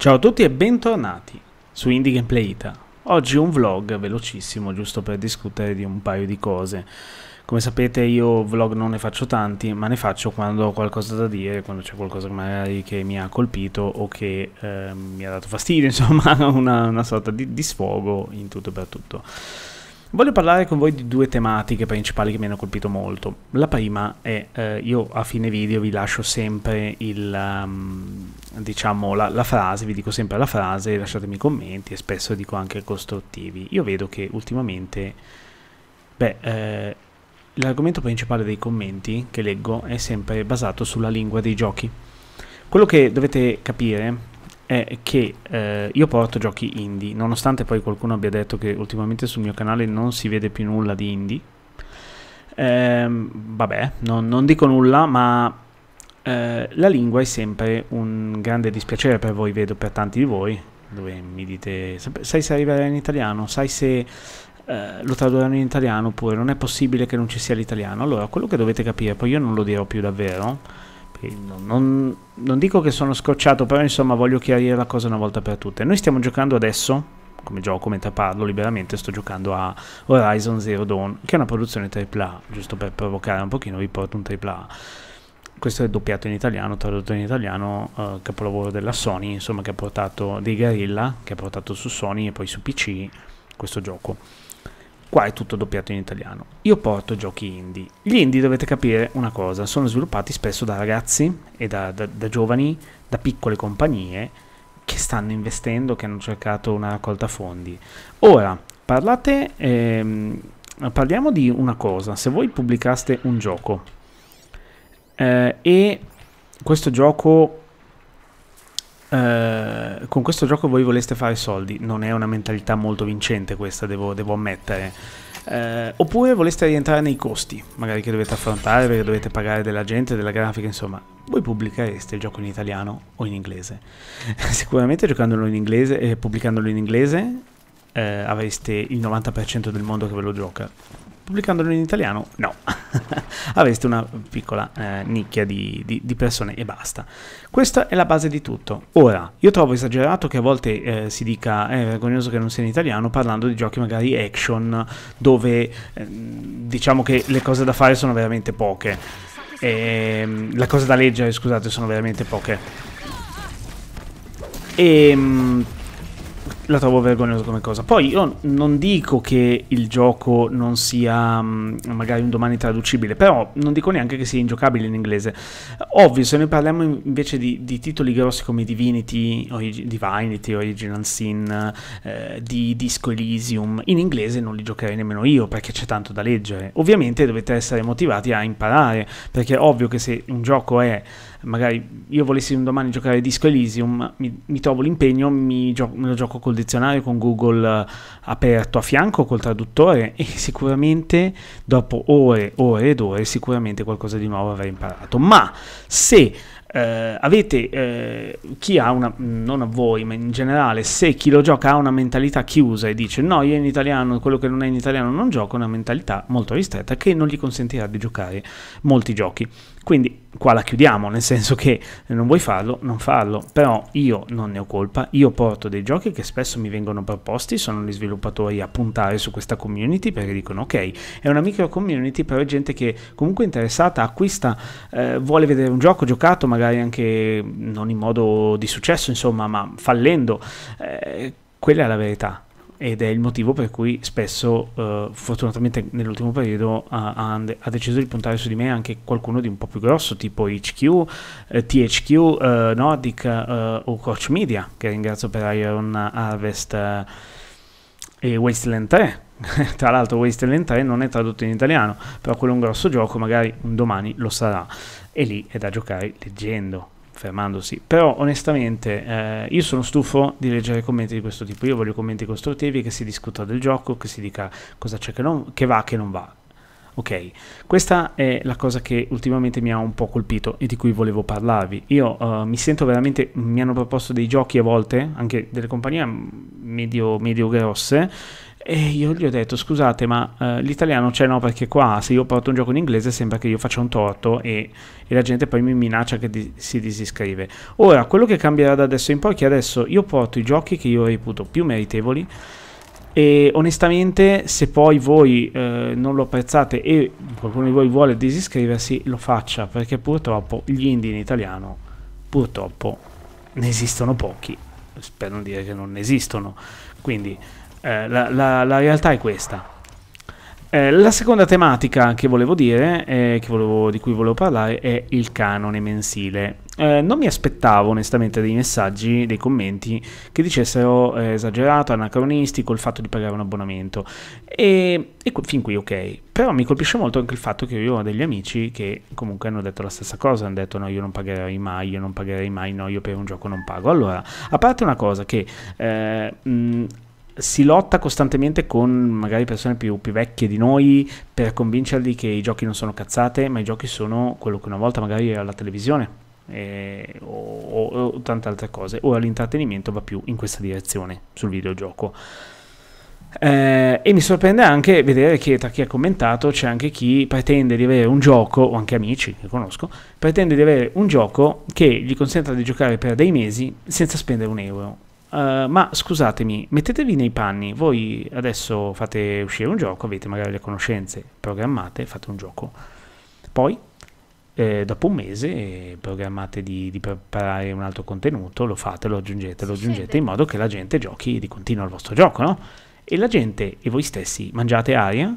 Ciao a tutti e bentornati su Indie Gameplay Ita. Oggi un vlog velocissimo giusto per discutere di un paio di cose. Come sapete io vlog non ne faccio tanti, ma ne faccio quando ho qualcosa da dire, quando c'è qualcosa magari che mi ha colpito o che eh, mi ha dato fastidio, insomma una, una sorta di, di sfogo in tutto e per tutto. Voglio parlare con voi di due tematiche principali che mi hanno colpito molto. La prima è, eh, io a fine video vi lascio sempre il, um, diciamo, la, la, frase, vi dico sempre la frase, lasciatemi i commenti e spesso dico anche costruttivi. Io vedo che ultimamente, beh, eh, l'argomento principale dei commenti che leggo è sempre basato sulla lingua dei giochi. Quello che dovete capire è che eh, io porto giochi indie, nonostante poi qualcuno abbia detto che ultimamente sul mio canale non si vede più nulla di indie. Ehm, vabbè, non, non, dico nulla, ma eh, la lingua è sempre un grande dispiacere per voi, vedo per tanti di voi, dove mi dite, sai se arriverà in italiano, sai se eh, lo tradurranno in italiano oppure non è possibile che non ci sia l'italiano. Allora, quello che dovete capire, poi io non lo dirò più davvero non, non, dico che sono scocciato, però insomma voglio chiarire la cosa una volta per tutte. Noi stiamo giocando adesso, come gioco, mentre parlo liberamente, sto giocando a Horizon Zero Dawn, che è una produzione AAA, giusto per provocare un pochino, vi porto un AAA. Questo è doppiato in italiano, tradotto in italiano, eh, capolavoro della Sony, insomma, che ha portato dei Guerrilla, che ha portato su Sony e poi su PC questo gioco Qua è tutto doppiato in italiano. Io porto giochi indie. Gli indie dovete capire una cosa, sono sviluppati spesso da ragazzi e da, da, da giovani, da piccole compagnie che stanno investendo, che hanno cercato una raccolta fondi. Ora, parlate, ehm, parliamo di una cosa, se voi pubblicaste un gioco eh, e questo gioco Uh, con questo gioco voi voleste fare soldi, non è una mentalità molto vincente questa, devo, devo ammettere. Uh, oppure voleste rientrare nei costi, magari che dovete affrontare perché dovete pagare della gente, della grafica, insomma. Voi pubblichereste il gioco in italiano o in inglese? Sicuramente giocandolo in inglese e eh, pubblicandolo in inglese eh, avreste il 90% del mondo che ve lo gioca pubblicandolo in italiano no, avreste una piccola eh, nicchia di, di, di, persone e basta. Questa è la base di tutto. Ora, io trovo esagerato che a volte eh, si dica eh, è vergognoso che non sia in italiano parlando di giochi magari action dove eh, diciamo che le cose da fare sono veramente poche. E, ehm, la cosa da leggere, scusate, sono veramente poche. E ehm, la trovo vergognosa come cosa. Poi io non dico che il gioco non sia mm, magari un domani traducibile, però non dico neanche che sia ingiocabile in inglese. Ovvio, se noi parliamo invece di, di titoli grossi come Divinity, Orig- Divinity, Original Sin, eh, di Disco Elysium, in inglese non li giocherei nemmeno io perché c'è tanto da leggere. Ovviamente dovete essere motivati a imparare, perché è ovvio che se un gioco è magari io volessi un domani giocare Disco Elysium, mi, mi trovo l'impegno, mi gio- me lo gioco col dizionario, con Google eh, aperto a fianco, col traduttore e sicuramente dopo ore, ore ed ore sicuramente qualcosa di nuovo avrei imparato. Ma se... Uh, avete eh, chi ha una, non a voi, ma in generale, se chi lo gioca ha una mentalità chiusa e dice no, io in italiano, quello che non è in italiano non gioco, è una mentalità molto ristretta che non gli consentirà di giocare molti giochi. Quindi qua la chiudiamo, nel senso che non vuoi farlo, non farlo, però io non ne ho colpa, io porto dei giochi che spesso mi vengono proposti, sono gli sviluppatori a puntare su questa community perché dicono ok, è una micro community, però è gente che comunque è interessata, acquista, eh, vuole vedere un gioco giocato magari anche non in modo di successo, insomma, ma fallendo. Eh, quella è la verità ed è il motivo per cui spesso, eh, fortunatamente nell'ultimo periodo, ha, ha, ha, deciso di puntare su di me anche qualcuno di un po' più grosso, tipo HQ, eh, THQ, eh, Nordic eh, o Coach Media, che ringrazio per Iron Harvest eh, e Wasteland 3. Tra l'altro Wasteland 3 non è tradotto in italiano, però quello è un grosso gioco, magari un domani lo sarà. E lì è da giocare leggendo, fermandosi. Però onestamente eh, io sono stufo di leggere commenti di questo tipo. Io voglio commenti costruttivi che si discuta del gioco, che si dica cosa c'è che, non, che va, che non va. Ok, questa è la cosa che ultimamente mi ha un po' colpito e di cui volevo parlarvi. Io uh, mi sento veramente, mi hanno proposto dei giochi a volte, anche delle compagnie medio, medio grosse, e io gli ho detto, scusate, ma eh, l'italiano c'è no, perché qua se io porto un gioco in inglese sembra che io faccia un torto e, e la gente poi mi minaccia che di, si disiscrive. Ora, quello che cambierà da adesso in poi è che adesso io porto i giochi che io reputo più meritevoli e onestamente se poi voi eh, non lo apprezzate e qualcuno di voi vuole disiscriversi, lo faccia, perché purtroppo gli indie in italiano, purtroppo, ne esistono pochi, per non dire che non esistono. Quindi eh, la, la, la, realtà è questa. Eh, la seconda tematica che volevo dire, eh, che volevo, di cui volevo parlare, è il canone mensile. Eh, non mi aspettavo onestamente dei messaggi, dei commenti che dicessero eh, esagerato, anacronistico il fatto di pagare un abbonamento. E, e fin qui ok. Però mi colpisce molto anche il fatto che io ho degli amici che comunque hanno detto la stessa cosa, hanno detto no io non pagherei mai, io non pagherei mai, no io per un gioco non pago. Allora, a parte una cosa che... Mh, si lotta costantemente con magari persone più, più, vecchie di noi per convincerli che i giochi non sono cazzate, ma i giochi sono quello che una volta magari era la televisione eh, o, o, o, tante altre cose. Ora l'intrattenimento va più in questa direzione sul videogioco. Eh, e mi sorprende anche vedere che tra chi ha commentato c'è anche chi pretende di avere un gioco, o anche amici che conosco, pretende di avere un gioco che gli consenta di giocare per dei mesi senza spendere un euro Uh, ma scusatemi, mettetevi nei panni, voi adesso fate uscire un gioco, avete magari le conoscenze, programmate, fate un gioco, poi eh, dopo un mese programmate di, di, preparare un altro contenuto, lo fate, lo aggiungete, lo aggiungete in modo che la gente giochi di continuo al vostro gioco, no? E la gente e voi stessi mangiate aria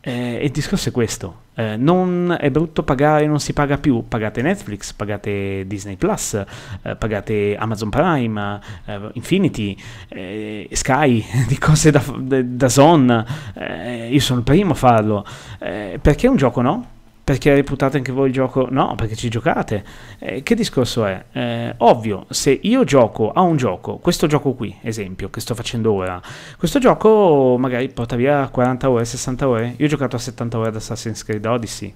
eh, e il discorso è questo, eh, non è brutto pagare, non si paga più, pagate Netflix, pagate Disney Plus, eh, pagate Amazon Prime, eh, Infinity, eh, Sky, di cose da, da, da Zone, eh, io sono il primo a farlo, eh, perché un gioco no? perché reputate anche voi il gioco? No, perché ci giocate. Eh, che discorso è? Eh, ovvio, se io gioco a un gioco, questo gioco qui, esempio, che sto facendo ora, questo gioco magari porta via 40 ore, 60 ore. Io ho giocato a 70 ore ad Assassin's Creed Odyssey.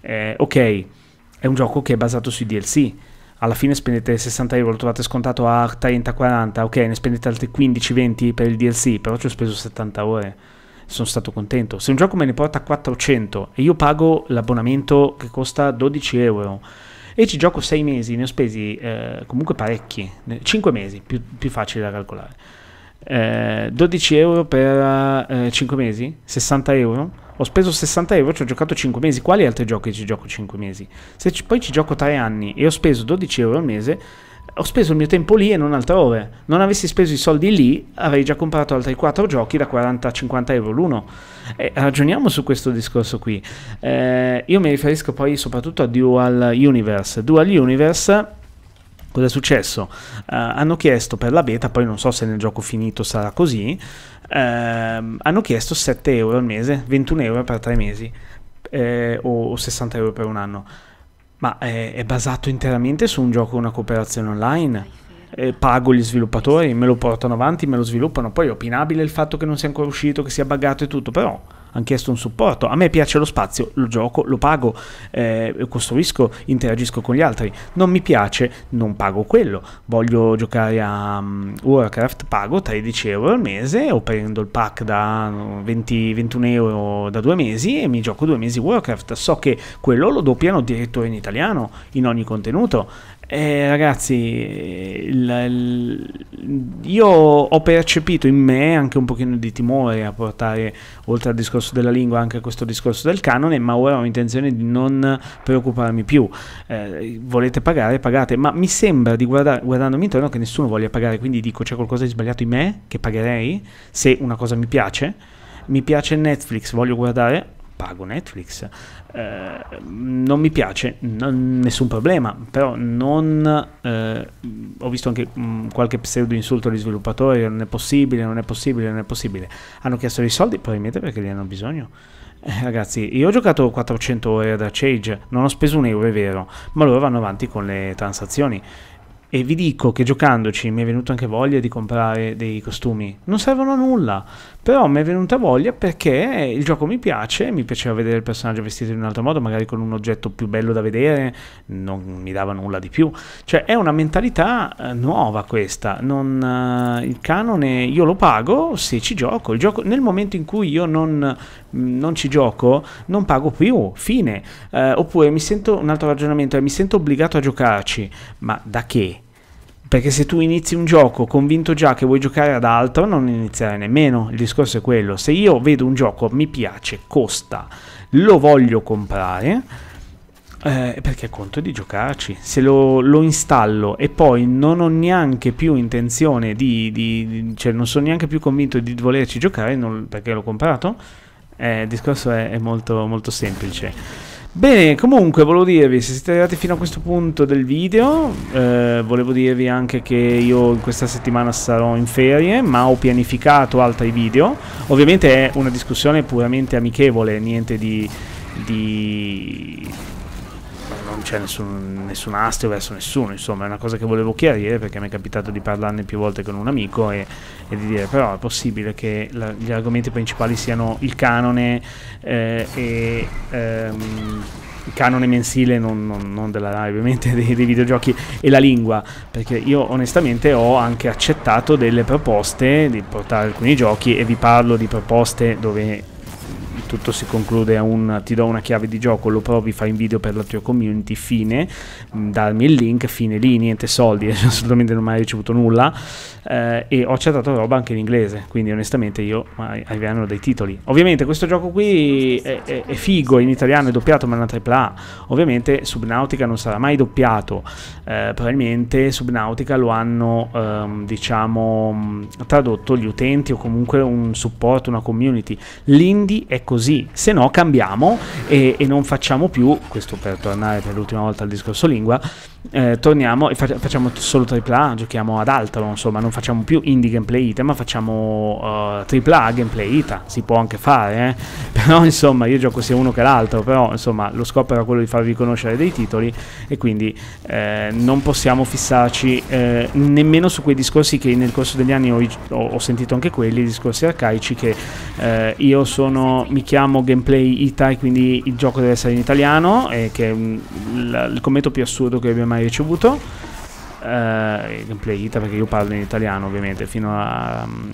Eh, ok, è un gioco che è basato sui DLC. Alla fine spendete 60 euro, lo trovate scontato a 30-40, ok, ne spendete altri 15-20 per il DLC, però ci ho speso 70 ore sono stato contento. Se un gioco me ne porta 400 e io pago l'abbonamento che costa 12 euro e ci gioco 6 mesi, ne ho spesi eh, comunque parecchi, 5 mesi, più, più facile da calcolare. Eh, 12 euro per eh, 5 mesi, 60 euro. Ho speso 60 euro, ci ho giocato 5 mesi. Quali altri giochi ci gioco 5 mesi? Se ci, poi ci gioco 3 anni e ho speso 12 euro al mese, ho speso il mio tempo lì e non altrove. Non avessi speso i soldi lì, avrei già comprato altri 4 giochi da 40-50 euro l'uno. E ragioniamo su questo discorso qui. Eh, io mi riferisco poi soprattutto a Dual Universe. Dual Universe Cosa è successo? Uh, hanno chiesto per la beta, poi non so se nel gioco finito sarà così, uh, hanno chiesto 7 euro al mese, 21 euro per 3 mesi eh, o, o 60 euro per un anno. Ma è, eh, è basato interamente su un gioco e una cooperazione online? Eh, pago gli sviluppatori, me lo portano avanti, me lo sviluppano. Poi è opinabile il fatto che non sia ancora uscito, che sia buggato e tutto, però hanno chiesto un supporto. A me piace lo spazio, lo gioco, lo pago, eh, costruisco, interagisco con gli altri. Non mi piace, non pago quello. Voglio giocare a um, Warcraft, pago 13 euro al mese o prendo il pack da 20, mm, 21 euro da due mesi e mi gioco due mesi Warcraft. So che quello lo doppiano addirittura in italiano in ogni contenuto. Eh, ragazzi, il, il, io ho percepito in me anche un pochino di timore a portare oltre al discorso della lingua anche questo discorso del canone, ma ora ho intenzione di non preoccuparmi più. Eh, volete pagare, pagate, ma mi sembra di guarda, guardandomi intorno che nessuno voglia pagare, quindi dico c'è qualcosa di sbagliato in me che pagherei se una cosa mi piace. Mi piace Netflix, voglio guardare, pago Netflix, eh, non mi piace, non, nessun problema, però non... Eh, ho visto anche mh, mm, qualche pseudo insulto agli sviluppatori, non è possibile, non è possibile, non è possibile. Hanno chiesto dei soldi probabilmente perché li hanno bisogno. Eh, ragazzi, io ho giocato 400 ore ad Arcade, non ho speso un euro, è vero, ma loro vanno avanti con le transazioni. E vi dico che giocandoci mi è venuta anche voglia di comprare dei costumi. Non servono a nulla, però mi è venuta voglia perché il gioco mi piace, mi piaceva vedere il personaggio vestito in un altro modo, magari con un oggetto più bello da vedere, non mi dava nulla di più. Cioè è una mentalità eh, nuova questa, non, eh, il canone io lo pago se ci gioco. Gioco, nel momento in cui io non, mm, non ci gioco non pago più, fine. Eh, oppure mi sento un altro ragionamento, è mi sento obbligato a giocarci, ma da che? Perché se tu inizi un gioco convinto già che vuoi giocare ad altro, non iniziare nemmeno. Il discorso è quello. Se io vedo un gioco, mi piace, costa, lo voglio comprare, eh, perché conto di giocarci. Se lo, lo, installo e poi non ho neanche più intenzione di, di, di, cioè non sono neanche più convinto di volerci giocare non, perché l'ho comprato, eh, il discorso è, è molto, molto semplice. Bene, comunque volevo dirvi, se siete arrivati fino a questo punto del video, eh, volevo dirvi anche che io in questa settimana sarò in ferie, ma ho pianificato altri video. Ovviamente è una discussione puramente amichevole, niente di, di non c'è nessun, nessun astio verso nessuno, insomma è una cosa che volevo chiarire perché mi è capitato di parlarne più volte con un amico e, e di dire però è possibile che la, gli argomenti principali siano il canone eh, e... Ehm, il canone mensile, non, non, non della live, ovviamente, dei, dei, videogiochi e la lingua, perché io onestamente ho anche accettato delle proposte di portare alcuni giochi e vi parlo di proposte dove tutto si conclude a un ti do una chiave di gioco, lo provi, fai un video per la tua community, fine, mm, darmi il link, fine lì, niente soldi, assolutamente non ho mai ricevuto nulla eh, e ho accettato roba anche in inglese, quindi onestamente io arriveranno dei titoli. Ovviamente questo gioco qui è, è, è figo, in italiano è doppiato ma è una AAA, ovviamente Subnautica non sarà mai doppiato, eh, probabilmente Subnautica lo hanno ehm, diciamo mm, tradotto gli utenti o comunque un supporto, una community. L'indie è così così, se no cambiamo e, e non facciamo più, questo per tornare per l'ultima volta al discorso lingua, eh, torniamo e fac facciamo solo AAA, giochiamo ad altro, insomma, non facciamo più indie gameplay ita, ma facciamo uh, eh, AAA gameplay ita, si può anche fare, eh? però insomma io gioco sia uno che l'altro, però insomma lo scopo era quello di farvi conoscere dei titoli e quindi eh, non possiamo fissarci eh, nemmeno su quei discorsi che nel corso degli anni ho, ho sentito anche quelli, discorsi arcaici che eh, io sono, mi chiamo Gameplay Itai, quindi il gioco deve essere in italiano, eh, che è il, il commento più assurdo che abbia mai ricevuto. Eh, gameplay Ita perché io parlo in italiano ovviamente fino a um,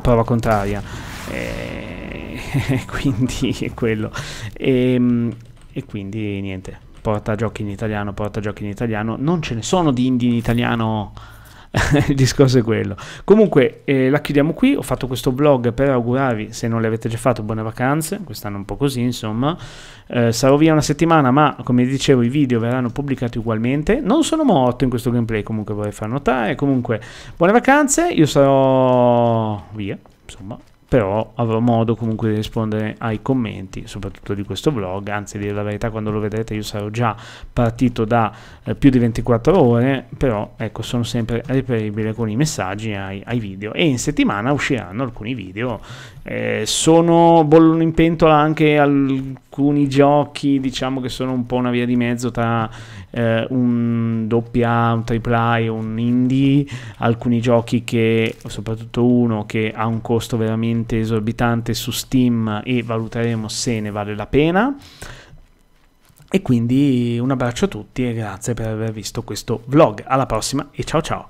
prova contraria. Eh, e, quindi è quello. E, ehm, e quindi niente, porta giochi in italiano, porta giochi in italiano. Non ce ne sono di indie in italiano il discorso è quello. Comunque eh, la chiudiamo qui, ho fatto questo blog per augurarvi, se non l'avete già fatto, buone vacanze, quest'anno un po' così insomma. Eh, sarò via una settimana, ma come dicevo i video verranno pubblicati ugualmente. Non sono morto in questo gameplay, comunque vorrei far notare. Comunque buone vacanze, io sarò via, insomma però avrò modo comunque di rispondere ai commenti, soprattutto di questo vlog, anzi dire la verità quando lo vedrete io sarò già partito da eh, più di 24 ore, però ecco sono sempre reperibile con i messaggi ai, ai video e in settimana usciranno alcuni video, eh, sono bollono in pentola anche alcuni giochi diciamo che sono un po' una via di mezzo tra eh, un doppia, un AAA e un indie, alcuni giochi che, soprattutto uno che ha un costo veramente veramente esorbitante su Steam e valuteremo se ne vale la pena. E quindi un abbraccio a tutti e grazie per aver visto questo vlog. Alla prossima e ciao ciao!